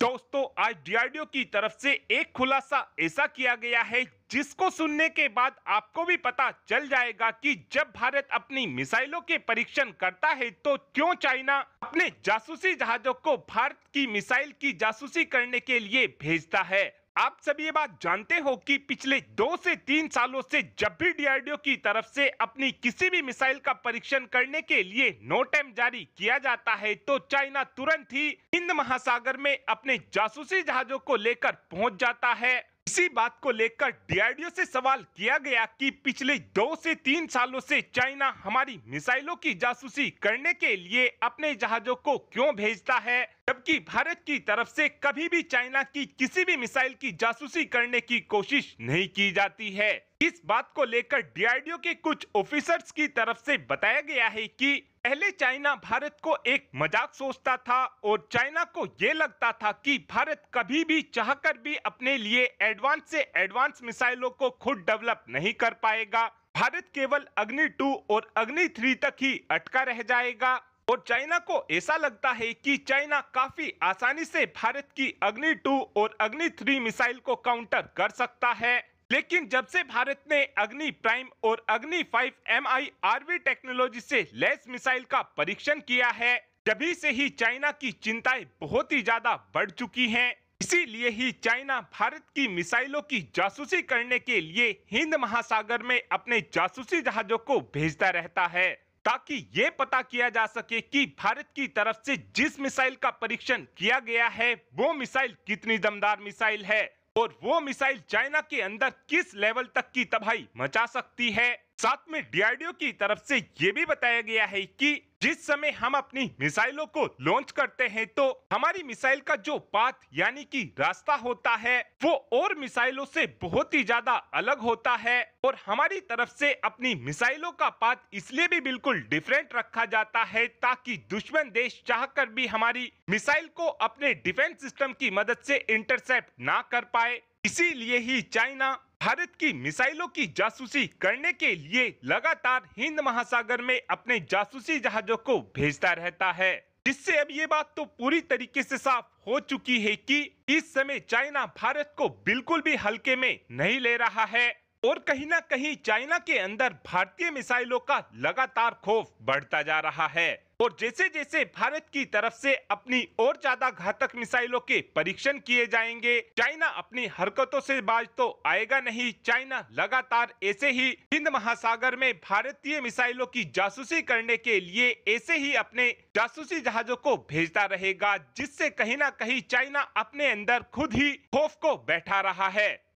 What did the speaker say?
दोस्तों आज डीआरडीओ की तरफ से एक खुलासा ऐसा किया गया है जिसको सुनने के बाद आपको भी पता चल जाएगा कि जब भारत अपनी मिसाइलों के परीक्षण करता है तो क्यों चाइना अपने जासूसी जहाजों को भारत की मिसाइल की जासूसी करने के लिए भेजता है आप सब ये बात जानते हो कि पिछले दो से तीन सालों से जब भी डीआरडीओ की तरफ से अपनी किसी भी मिसाइल का परीक्षण करने के लिए नोटेम जारी किया जाता है तो चाइना तुरंत ही हिंद महासागर में अपने जासूसी जहाजों को लेकर पहुंच जाता है इसी बात को लेकर डीआरडीओ से सवाल किया गया कि पिछले दो से तीन सालों से चाइना हमारी मिसाइलों की जासूसी करने के लिए अपने जहाजों को क्यों भेजता है जबकि भारत की तरफ से कभी भी चाइना की किसी भी मिसाइल की जासूसी करने की कोशिश नहीं की जाती है इस बात को लेकर डीआरडीओ के कुछ ऑफिसर्स की तरफ से बताया गया है कि पहले चाइना भारत को एक मजाक सोचता था और चाइना को ये लगता था कि भारत कभी भी चाहकर भी अपने लिए एडवांस से एडवांस मिसाइलों को खुद डेवलप नहीं कर पाएगा भारत केवल अग्नि टू और अग्नि थ्री तक ही अटका रह जाएगा और चाइना को ऐसा लगता है कि चाइना काफी आसानी से भारत की अग्नि टू और अग्नि थ्री मिसाइल को काउंटर कर सकता है लेकिन जब से भारत ने अग्नि प्राइम और Agni five M I RV technology से लेस मिसाइल का परीक्षण किया है तभी से ही चाइना की चिंताएं बहुत ही ज्यादा बढ़ चुकी हैं। इसीलिए ही चाइना भारत की मिसाइलों की जासूसी करने के लिए हिंद महासागर में अपने जासूसी जहाजों को भेजता रहता है ताकि ये पता किया जा सके कि भारत की तरफ से जिस मिसाइल का परीक्षण किया गया है वो मिसाइल कितनी दमदार मिसाइल है और वो मिसाइल चाइना के अंदर किस लेवल तक की तबाही मचा सकती है साथ में डीआरडीओ की तरफ से ये भी बताया गया है कि जिस समय हम अपनी मिसाइलों को लॉन्च करते हैं तो हमारी मिसाइल का जो पाथ यानी कि रास्ता होता है वो और मिसाइलों से बहुत ही ज्यादा अलग होता है और हमारी तरफ से अपनी मिसाइलों का पाथ इसलिए भी बिल्कुल डिफरेंट रखा जाता है ताकि दुश्मन देश चाहकर भी हमारी मिसाइल को अपने डिफेंस सिस्टम की मदद से इंटरसेप्ट ना कर पाए इसीलिए ही चाइना भारत की मिसाइलों की जासूसी करने के लिए लगातार हिंद महासागर में अपने जासूसी जहाजों को भेजता रहता है जिससे अब ये बात तो पूरी तरीके से साफ हो चुकी है कि इस समय चाइना भारत को बिल्कुल भी हल्के में नहीं ले रहा है और कहीं ना कहीं चाइना के अंदर भारतीय मिसाइलों का लगातार खौफ बढ़ता जा रहा है और जैसे जैसे भारत की तरफ से अपनी और ज्यादा घातक मिसाइलों के परीक्षण किए जाएंगे चाइना अपनी हरकतों से बाज तो आएगा नहीं चाइना लगातार ऐसे ही हिंद महासागर में भारतीय मिसाइलों की जासूसी करने के लिए ऐसे ही अपने जासूसी जहाजों को भेजता रहेगा जिससे कहीं ना कहीं चाइना अपने अंदर खुद ही खौफ को बैठा रहा है